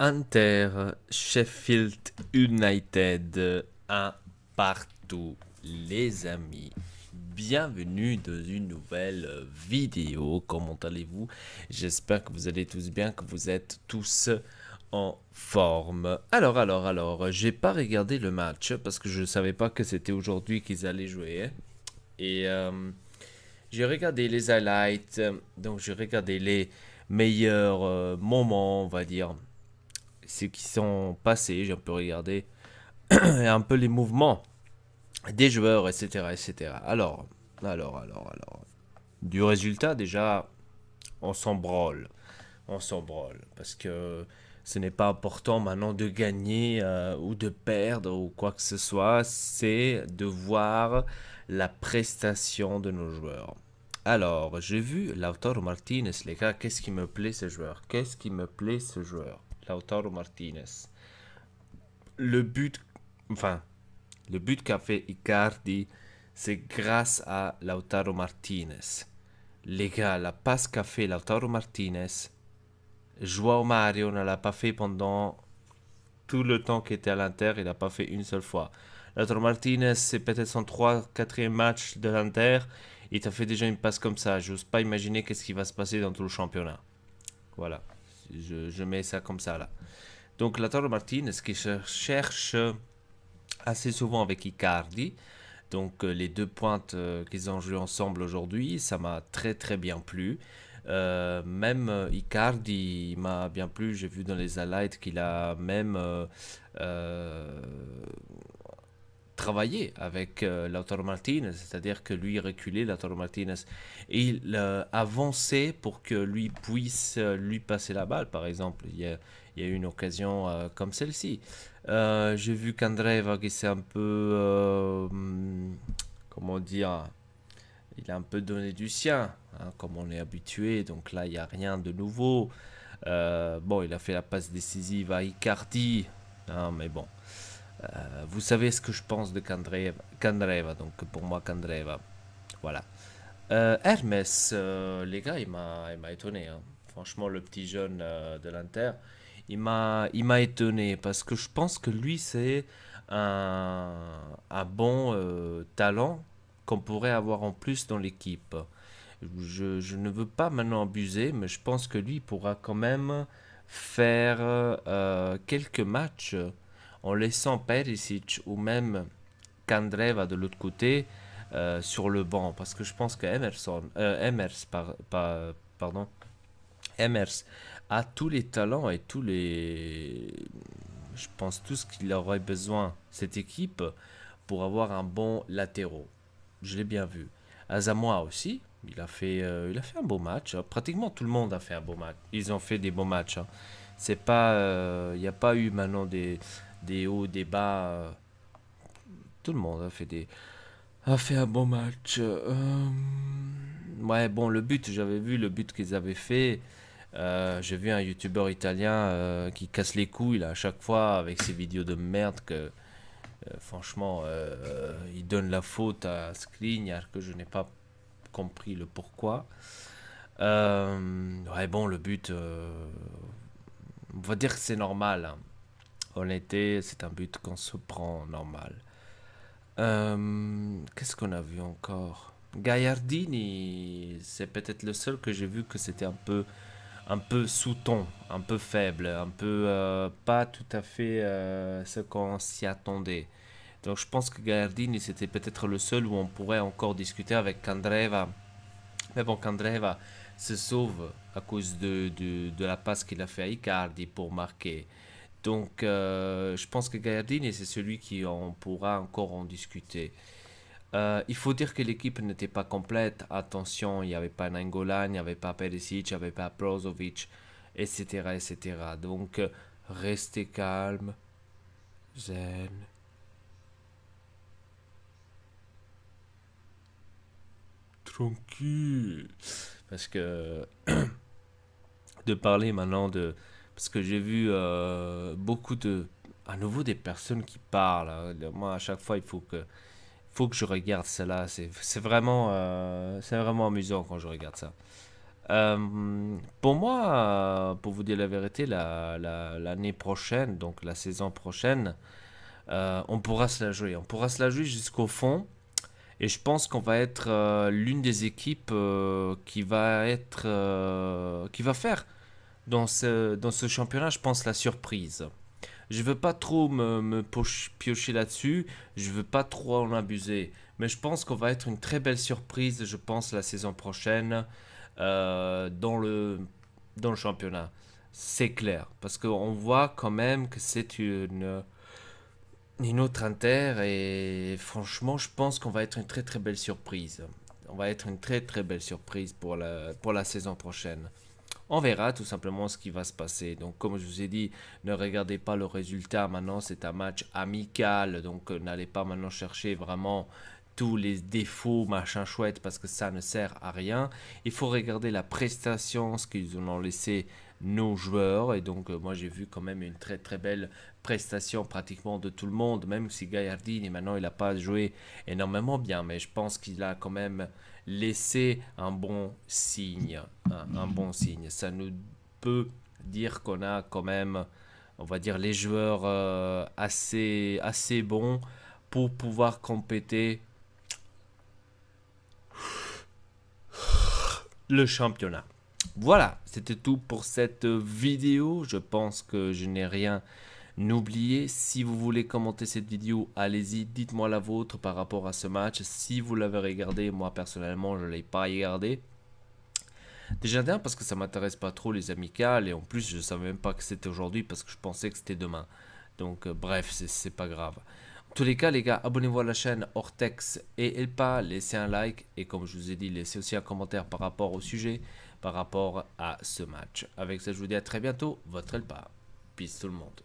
Inter, Sheffield United, un partout. Les amis, bienvenue dans une nouvelle vidéo. Comment allez-vous J'espère que vous allez tous bien, que vous êtes tous en forme. Alors, alors, alors, j'ai pas regardé le match parce que je savais pas que c'était aujourd'hui qu'ils allaient jouer. Hein. Et euh, j'ai regardé les highlights, donc j'ai regardé les meilleurs euh, moments, on va dire ce qui sont passés, j'ai un peu regardé un peu les mouvements des joueurs, etc., etc. Alors, alors, alors, alors. Du résultat, déjà, on s'en brôle. On s'en brôle Parce que ce n'est pas important maintenant de gagner euh, ou de perdre ou quoi que ce soit. C'est de voir la prestation de nos joueurs. Alors, j'ai vu Lautaro Martinez, les gars. Qu'est-ce qui me plaît ce joueur Qu'est-ce qui me plaît ce joueur Lautaro Martinez. Le but, enfin, le but qu'a fait Icardi, c'est grâce à Lautaro Martinez. Les gars, la passe qu'a fait Lautaro Martinez, Joao Mario ne l'a pas fait pendant tout le temps qu'il était à l'Inter, il n'a pas fait une seule fois. Lautaro Martinez, c'est peut-être son 3-4e match de l'Inter, il a fait déjà une passe comme ça, j'ose pas imaginer qu'est-ce qui va se passer dans tout le championnat. Voilà. Je, mets ça comme ça là. Donc la torre martine ce qu'il cherche euh, assez souvent avec Icardi. Donc euh, les deux pointes euh, qu'ils ont joué ensemble aujourd'hui, ça m'a très très bien plu. même Icardi m'a bien plu. J'ai vu dans les highlights qu'il a même travailler avec euh, Lautaro Martinez, c'est-à-dire que lui reculait Lautaro Martinez et il euh, avançait pour que lui puisse euh, lui passer la balle, par exemple. Il y a, eu une occasion comme celle-ci. J'ai vu qu'André s'est un peu, comment dire, il a un peu donné du sien, hein, comme on est habitué, donc là il n'y a rien de nouveau. bon, il a fait la passe décisive à Icardi, hein, mais bon. Euh, vous savez ce que je pense de Kandreva, Kandreva donc pour moi Kandreva, voilà. Euh, Hermès, euh, les gars, il m'a, étonné. Hein. Franchement, le petit jeune de l'Inter, il m'a, étonné parce que je pense que lui, c'est un, bon talent qu'on pourrait avoir en plus dans l'équipe. Je, je, ne veux pas maintenant abuser, mais je pense que lui pourra quand même faire quelques matchs en laissant Perisic ou même Kandreva de l'autre côté euh, sur le banc. Parce que je pense que Emerson, euh, Emers, pardon, Emers a tous les talents et tous les. Je pense tout ce qu'il aurait besoin, cette équipe, pour avoir un bon latéraux. Je l'ai bien vu. Azamoa aussi, il a, fait, euh, il a fait un beau match. Hein. Pratiquement tout le monde a fait un beau match. Ils ont fait des bons matchs. Hein. C'est pas, il n'y a pas eu maintenant des, des hauts, des bas. Euh, tout le monde a fait des a fait un bon match. Euh, ouais, bon, le but, j'avais vu le but qu'ils avaient fait. Euh, j'ai vu un youtubeur italien qui casse les couilles à chaque fois avec ses vidéos de merde que franchement il donne la faute à Skriniar que je n'ai pas compris le pourquoi. ouais bon le but on va dire que c'est normal. Hein en c'est un but qu'on se prend normal. Euh, qu'est-ce qu'on a vu encore Gaillardini, c'est peut-être le seul que j'ai vu que c'était un peu, un peu sous-ton, un peu faible, un peu euh, pas tout à fait euh, ce qu'on s'y attendait. Donc je pense que Gaillardini, c'était peut-être le seul où on pourrait encore discuter avec Kandreva. Mais bon, Kandreva se sauve à cause de, de, de la passe qu'il a fait à Icardi pour marquer. Donc, euh, je pense que Gardini, c'est celui qui en pourra encore en discuter. Euh, il faut dire que l'équipe n'était pas complète. Attention, il n'y avait pas Nangolan, il n'y avait pas Perisic, il n'y avait pas Prozovic etc., etc. Donc, euh, restez calme, zen. Tranquille. Parce que de parler maintenant de, parce que j'ai vu euh, beaucoup de. À nouveau, des personnes qui parlent. Hein. Moi, à chaque fois, il faut que, faut que je regarde cela. C'est vraiment, euh, c'est vraiment amusant quand je regarde ça. Euh, pour moi, pour vous dire la vérité, l'année prochaine, donc la saison prochaine, on pourra se la jouer. On pourra se la jouer jusqu'au fond. Et je pense qu'on va être l'une des équipes qui va être qui va faire dans ce, championnat, je pense, la surprise. Je veux pas trop me, piocher là-dessus, je veux pas trop en abuser, mais je pense qu'on va être une très belle surprise, je pense, la saison prochaine euh, dans, le, dans le championnat. C'est clair, parce qu'on voit quand même que c'est une, une autre inter, et franchement, je pense qu'on va être une très très belle surprise. On va être une très très belle surprise pour la, pour la saison prochaine on verra tout simplement ce qui va se passer. Donc comme je vous ai dit, ne regardez pas le résultat maintenant, c'est un match amical, donc euh, n'allez pas maintenant chercher vraiment tous les défauts, machin chouette, parce que ça ne sert à rien. Il faut regarder la prestation, ce qu'ils ont laissé nos joueurs. Et donc, euh, moi, j'ai vu quand même une très très belle prestation pratiquement de tout le monde, même si Gaillardini, maintenant, il n'a pas joué énormément bien, mais je pense qu'il a quand même laissé un bon signe. Hein, un bon signe. Ça nous peut dire qu'on a quand même, on va dire, les joueurs euh, assez, assez bons pour pouvoir compéter le championnat. Voilà, c'était tout pour cette vidéo. Je pense que je n'ai rien oublié. Si vous voulez commenter cette vidéo, allez-y, dites-moi la vôtre par rapport à ce match. Si vous l'avez regardé, moi personnellement, je ne l'ai pas regardé. Déjà d'un parce que ça m'intéresse pas trop les amicales et en plus je ne savais même pas que c'était aujourd'hui parce que je pensais que c'était demain. Donc euh, bref, c'est pas grave. En tous les cas les gars, abonnez-vous à la chaîne Ortex et Elpa, laissez un like et comme je vous ai dit, laissez aussi un commentaire par rapport au sujet par rapport à ce match. Avec ça, je vous dis à très bientôt, votre Elpa. Peace tout le monde.